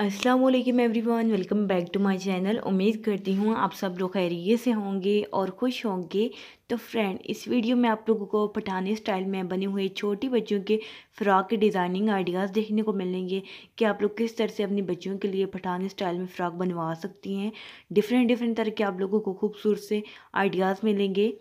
अस्सलाम वालेकुम everyone welcome back to my channel उम्मीद करती हूँ आप सब लोग खैरियत से होंगे और खुश होंगे तो फ्रेंड इस वीडियो में आप लोगों को पठानी स्टाइल में बने हुए छोटी बच्चों के फ़्रॉक के डिज़ाइनिंग आइडियाज़ देखने को मिलेंगे कि आप लोग किस तरह से अपनी बच्चों के लिए पठानी स्टाइल में फ़्रॉक बनवा सकती हैं डिफरेंट डिफरेंट तरह के आप लोगों को खूबसूरत से आइडियाज़ मिलेंगे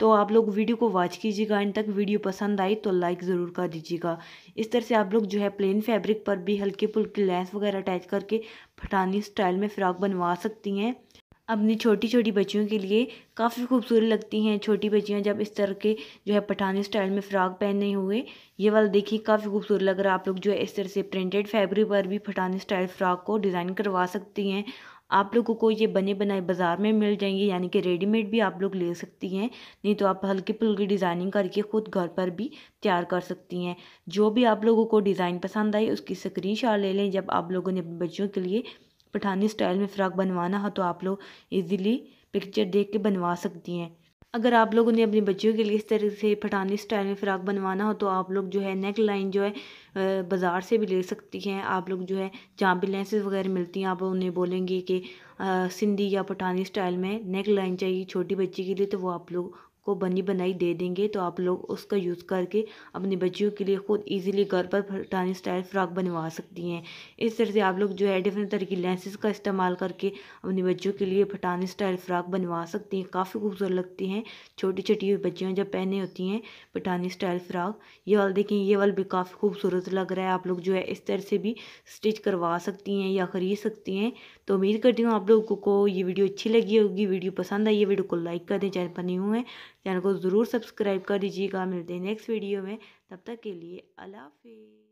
तो आप लोग वीडियो को वॉच कीजिएगा एंड तक वीडियो पसंद आई तो लाइक ज़रूर कर दीजिएगा इस तरह से आप लोग जो है प्लेन फैब्रिक पर भी हल्के फुल्के लेस वगैरह अटैच करके फटानी स्टाइल में फ़्राक बनवा सकती हैं अपनी छोटी छोटी बच्चियों के लिए काफ़ी खूबसूरत लगती हैं छोटी बच्चियाँ जब इस तरह के जो है पठानी स्टाइल में फ़्राक पहने हुए ये वाला देखिए काफ़ी खूबसूरत लग रहा है आप लोग जो है इस तरह से प्रिंटेड फैब्रिक पर भी पठानी स्टाइल फ़्राक को डिज़ाइन करवा सकती हैं आप लोगों को ये बने बनाए बाज़ार में मिल जाएंगे यानी कि रेडीमेड भी आप लोग ले सकती हैं नहीं तो आप हल्की फुल्की डिज़ाइनिंग करके ख़ुद घर पर भी तैयार कर सकती हैं जो भी आप लोगों को डिज़ाइन पसंद आए उसकी स्क्रीन ले लें जब आप लोगों ने अपने बच्चों के लिए पठानी स्टाइल में फ़्राक बनवाना हो तो आप लोग ईज़िली पिक्चर देख के बनवा सकती हैं अगर आप लोगों ने अपनी बच्चियों के लिए इस तरह से पठानी स्टाइल में फ़्राक बनवाना हो तो आप लोग जो है नेक लाइन जो है बाज़ार से भी ले सकती हैं आप लोग जो है जहाँ भी लेंसेज वगैरह मिलती हैं आप उन्हें बोलेंगे कि सिंधी या पठानी स्टाइल में नेक लाइन चाहिए छोटी बच्ची के लिए तो वो आप लोग को बनी बनाई दे देंगे तो आप लोग उसका यूज़ करके अपनी बच्चियों के लिए ख़ुद इजीली घर पर फटानी स्टाइल फ्रॉक बनवा सकती हैं इस तरह से आप लोग जो है डिफरेंट तरह की लेंसेज का इस्तेमाल करके अपनी बच्चियों के लिए फटानी स्टाइल फ्रॉक बनवा सकती हैं काफ़ी खूबसूरत लगती हैं छोटी छोटी बच्चियाँ जब पहने होती हैं पठानी स्टाइल फ्रॉक ये वाल देखें ये वाल भी काफ़ी खूबसूरत लग रहा है आप लोग जो है इस तरह से भी स्टिच करवा सकती हैं या ख़रीद सकती हैं तो उम्मीद करती हूँ आप लोगों को ये वीडियो अच्छी लगी होगी वीडियो पसंद आई है वीडियो को लाइक कर दें चैनल पर नहीं हुए चैनल को ज़रूर सब्सक्राइब कर दीजिएगा मिलते हैं नेक्स्ट वीडियो में तब तक के लिए अल्लाह